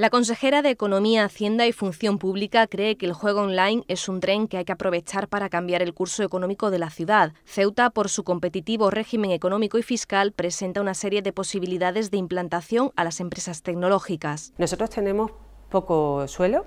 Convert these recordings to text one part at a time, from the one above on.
La consejera de Economía, Hacienda y Función Pública cree que el juego online es un tren que hay que aprovechar para cambiar el curso económico de la ciudad. Ceuta, por su competitivo régimen económico y fiscal, presenta una serie de posibilidades de implantación a las empresas tecnológicas. Nosotros tenemos poco suelo,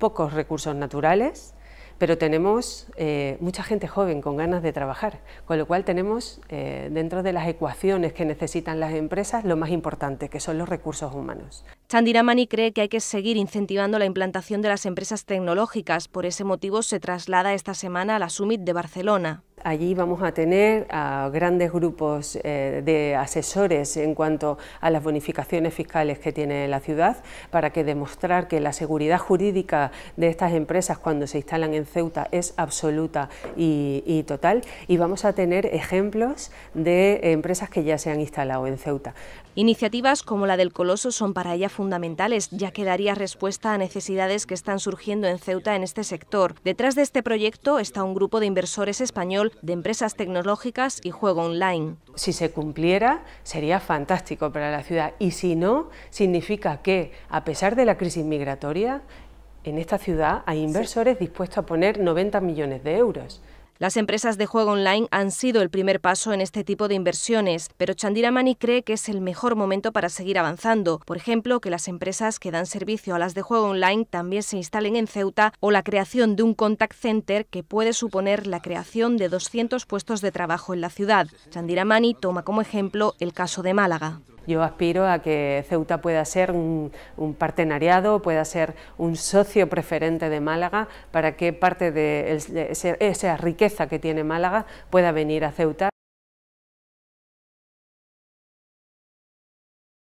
pocos recursos naturales, pero tenemos eh, mucha gente joven con ganas de trabajar, con lo cual tenemos eh, dentro de las ecuaciones que necesitan las empresas lo más importante, que son los recursos humanos. Chandiramani cree que hay que seguir incentivando la implantación de las empresas tecnológicas. Por ese motivo se traslada esta semana a la Summit de Barcelona. Allí vamos a tener a grandes grupos eh, de asesores en cuanto a las bonificaciones fiscales que tiene la ciudad para que demostrar que la seguridad jurídica de estas empresas cuando se instalan en Ceuta es absoluta y, y total y vamos a tener ejemplos de empresas que ya se han instalado en Ceuta. Iniciativas como la del Coloso son para ella fundamentales, ya que daría respuesta a necesidades que están surgiendo en Ceuta en este sector. Detrás de este proyecto está un grupo de inversores español de empresas tecnológicas y juego online. Si se cumpliera, sería fantástico para la ciudad y si no, significa que, a pesar de la crisis migratoria, en esta ciudad hay inversores dispuestos a poner 90 millones de euros. Las empresas de juego online han sido el primer paso en este tipo de inversiones, pero Chandiramani cree que es el mejor momento para seguir avanzando. Por ejemplo, que las empresas que dan servicio a las de juego online también se instalen en Ceuta o la creación de un contact center que puede suponer la creación de 200 puestos de trabajo en la ciudad. Chandiramani toma como ejemplo el caso de Málaga. Yo aspiro a que Ceuta pueda ser un, partenariado, pueda ser un socio preferente de Málaga para que parte de esa riqueza que tiene Málaga pueda venir a Ceuta.